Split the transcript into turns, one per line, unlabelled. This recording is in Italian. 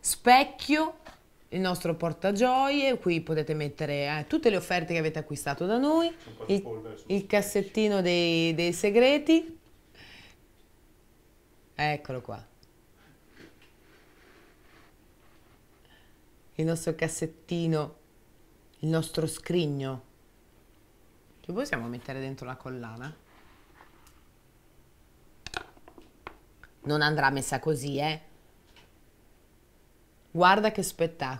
specchio, il nostro portagioie, qui potete mettere eh, tutte le offerte che avete acquistato da noi, il, il cassettino dei, dei segreti, eccolo qua. il nostro cassettino, il nostro scrigno. Ci possiamo mettere dentro la collana? Non andrà messa così, eh?
Guarda che spettacolo!